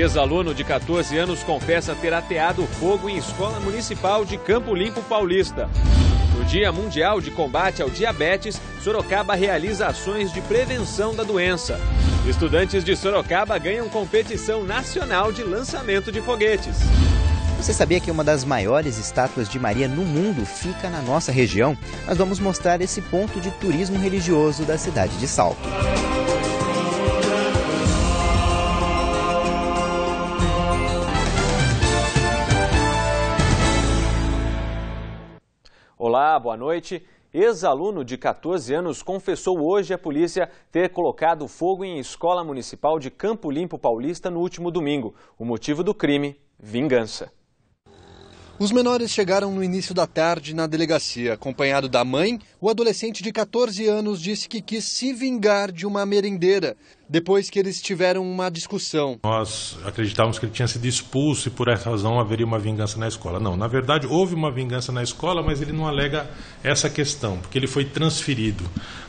Ex-aluno de 14 anos confessa ter ateado fogo em escola municipal de Campo Limpo Paulista. No Dia Mundial de Combate ao Diabetes, Sorocaba realiza ações de prevenção da doença. Estudantes de Sorocaba ganham competição nacional de lançamento de foguetes. Você sabia que uma das maiores estátuas de Maria no mundo fica na nossa região? Nós vamos mostrar esse ponto de turismo religioso da cidade de Salto. Olá, boa noite. Ex-aluno de 14 anos confessou hoje à polícia ter colocado fogo em escola municipal de Campo Limpo Paulista no último domingo. O motivo do crime: vingança. Os menores chegaram no início da tarde na delegacia. Acompanhado da mãe, o adolescente de 14 anos disse que quis se vingar de uma merendeira depois que eles tiveram uma discussão. Nós acreditávamos que ele tinha sido expulso e por essa razão haveria uma vingança na escola. Não, na verdade houve uma vingança na escola, mas ele não alega essa questão, porque ele foi transferido.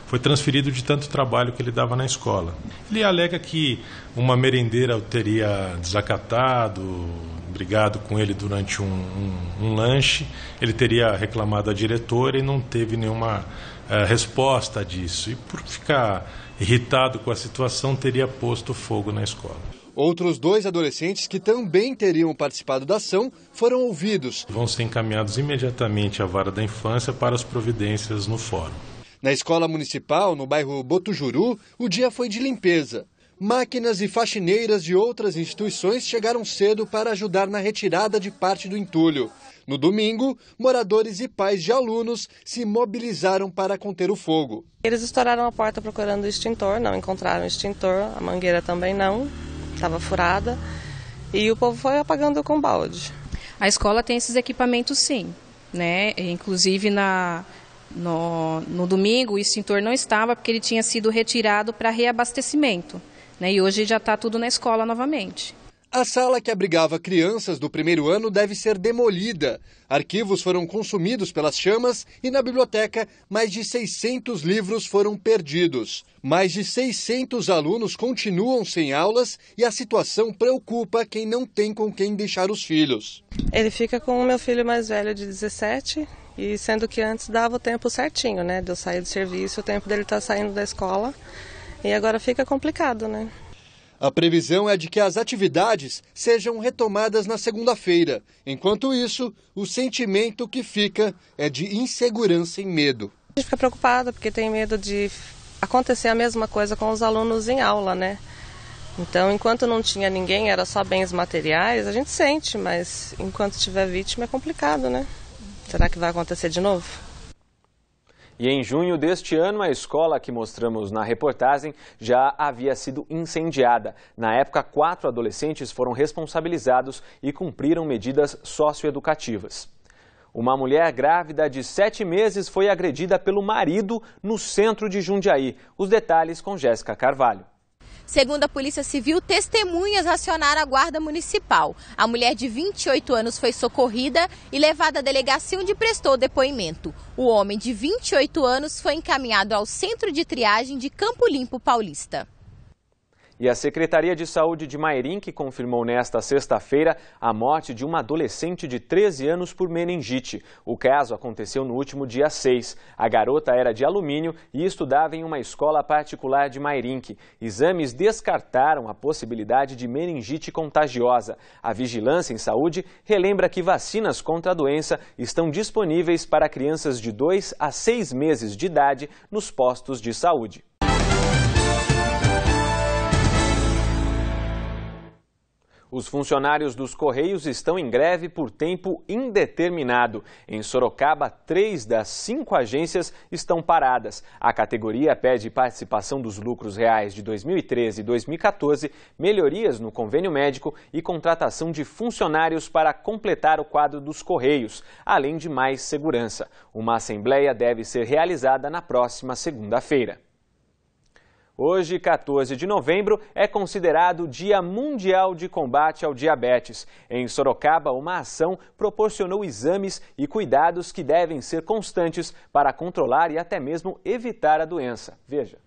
Foi transferido de tanto trabalho que ele dava na escola. Ele alega que uma merendeira o teria desacatado, brigado com ele durante um, um, um lanche, ele teria reclamado à diretora e não teve nenhuma uh, resposta disso. E por ficar irritado com a situação, teria posto fogo na escola. Outros dois adolescentes que também teriam participado da ação foram ouvidos. Vão ser encaminhados imediatamente à vara da infância para as providências no fórum. Na escola municipal, no bairro Botujuru, o dia foi de limpeza. Máquinas e faxineiras de outras instituições chegaram cedo para ajudar na retirada de parte do entulho. No domingo, moradores e pais de alunos se mobilizaram para conter o fogo. Eles estouraram a porta procurando o extintor, não encontraram o extintor, a mangueira também não, estava furada, e o povo foi apagando com balde. A escola tem esses equipamentos sim, né? Inclusive na no, no domingo o extintor não estava porque ele tinha sido retirado para reabastecimento. Né? E hoje já está tudo na escola novamente. A sala que abrigava crianças do primeiro ano deve ser demolida. Arquivos foram consumidos pelas chamas e na biblioteca mais de 600 livros foram perdidos. Mais de 600 alunos continuam sem aulas e a situação preocupa quem não tem com quem deixar os filhos. Ele fica com o meu filho mais velho de 17 e sendo que antes dava o tempo certinho, né? De eu sair do serviço, o tempo dele estar tá saindo da escola. E agora fica complicado, né? A previsão é de que as atividades sejam retomadas na segunda-feira. Enquanto isso, o sentimento que fica é de insegurança e medo. A gente fica preocupada porque tem medo de acontecer a mesma coisa com os alunos em aula, né? Então, enquanto não tinha ninguém, era só bens materiais, a gente sente, mas enquanto tiver vítima é complicado, né? Será que vai acontecer de novo? E em junho deste ano, a escola que mostramos na reportagem já havia sido incendiada. Na época, quatro adolescentes foram responsabilizados e cumpriram medidas socioeducativas. Uma mulher grávida de sete meses foi agredida pelo marido no centro de Jundiaí. Os detalhes com Jéssica Carvalho. Segundo a Polícia Civil, testemunhas acionaram a Guarda Municipal. A mulher de 28 anos foi socorrida e levada à delegacia onde prestou depoimento. O homem de 28 anos foi encaminhado ao centro de triagem de Campo Limpo Paulista. E a Secretaria de Saúde de Mairinque confirmou nesta sexta-feira a morte de uma adolescente de 13 anos por meningite. O caso aconteceu no último dia 6. A garota era de alumínio e estudava em uma escola particular de Mairinque. Exames descartaram a possibilidade de meningite contagiosa. A Vigilância em Saúde relembra que vacinas contra a doença estão disponíveis para crianças de 2 a 6 meses de idade nos postos de saúde. Os funcionários dos Correios estão em greve por tempo indeterminado. Em Sorocaba, três das cinco agências estão paradas. A categoria pede participação dos lucros reais de 2013 e 2014, melhorias no convênio médico e contratação de funcionários para completar o quadro dos Correios, além de mais segurança. Uma assembleia deve ser realizada na próxima segunda-feira. Hoje, 14 de novembro, é considerado Dia Mundial de Combate ao Diabetes. Em Sorocaba, uma ação proporcionou exames e cuidados que devem ser constantes para controlar e até mesmo evitar a doença. Veja.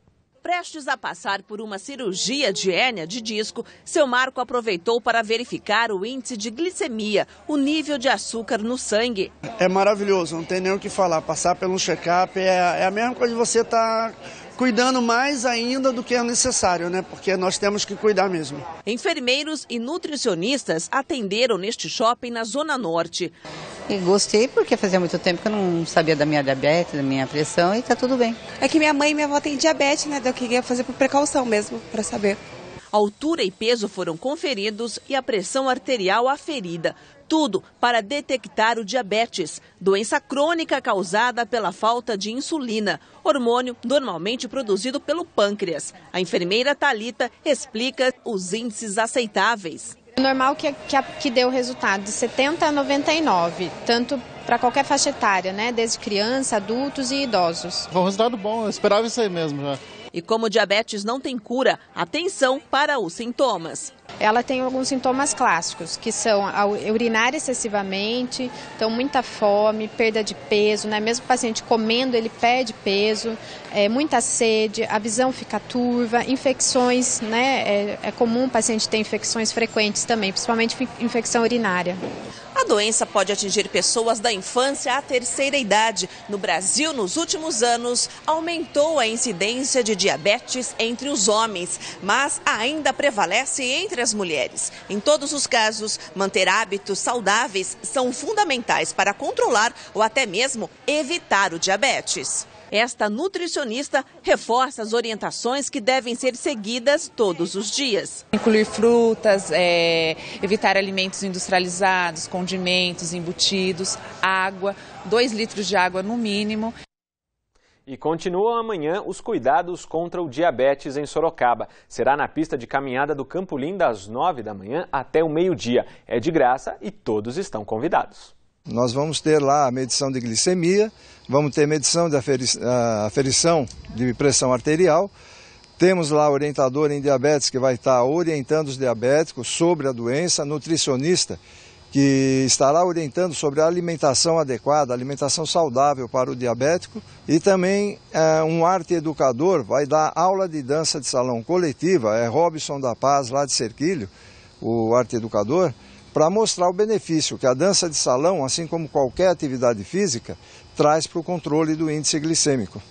Prestes a passar por uma cirurgia de hérnia de disco, seu Marco aproveitou para verificar o índice de glicemia, o nível de açúcar no sangue. É maravilhoso, não tem nem o que falar. Passar pelo check-up é, é a mesma coisa de você estar tá cuidando mais ainda do que é necessário, né? Porque nós temos que cuidar mesmo. Enfermeiros e nutricionistas atenderam neste shopping na Zona Norte. E gostei porque fazia muito tempo que eu não sabia da minha diabetes, da minha pressão e tá tudo bem. É que minha mãe e minha avó têm diabetes, né? Então eu queria fazer por precaução mesmo, para saber. Altura e peso foram conferidos e a pressão arterial aferida. Tudo para detectar o diabetes, doença crônica causada pela falta de insulina, hormônio normalmente produzido pelo pâncreas. A enfermeira Talita explica os índices aceitáveis. É normal que, que, que deu o resultado de 70 a 99, tanto para qualquer faixa etária, né? Desde criança, adultos e idosos. Foi um resultado bom, eu esperava isso aí mesmo já. E como diabetes não tem cura, atenção para os sintomas. Ela tem alguns sintomas clássicos, que são urinar excessivamente, então muita fome, perda de peso, né? mesmo o paciente comendo, ele perde peso, é, muita sede, a visão fica turva, infecções, né? é, é comum o paciente ter infecções frequentes também, principalmente infecção urinária. A doença pode atingir pessoas da infância à terceira idade. No Brasil, nos últimos anos, aumentou a incidência de diabetes entre os homens, mas ainda prevalece entre as mulheres. Em todos os casos, manter hábitos saudáveis são fundamentais para controlar ou até mesmo evitar o diabetes. Esta nutricionista reforça as orientações que devem ser seguidas todos os dias. Incluir frutas, é, evitar alimentos industrializados, condimentos, embutidos, água, dois litros de água no mínimo. E continuam amanhã os cuidados contra o diabetes em Sorocaba. Será na pista de caminhada do Campolim das 9 da manhã até o meio-dia. É de graça e todos estão convidados. Nós vamos ter lá a medição de glicemia, vamos ter medição de aferição de pressão arterial, temos lá orientador em diabetes que vai estar orientando os diabéticos sobre a doença, nutricionista que estará orientando sobre a alimentação adequada, alimentação saudável para o diabético e também é, um arte educador vai dar aula de dança de salão coletiva, é Robson da Paz lá de Cerquilho, o arte educador, para mostrar o benefício que a dança de salão, assim como qualquer atividade física, traz para o controle do índice glicêmico.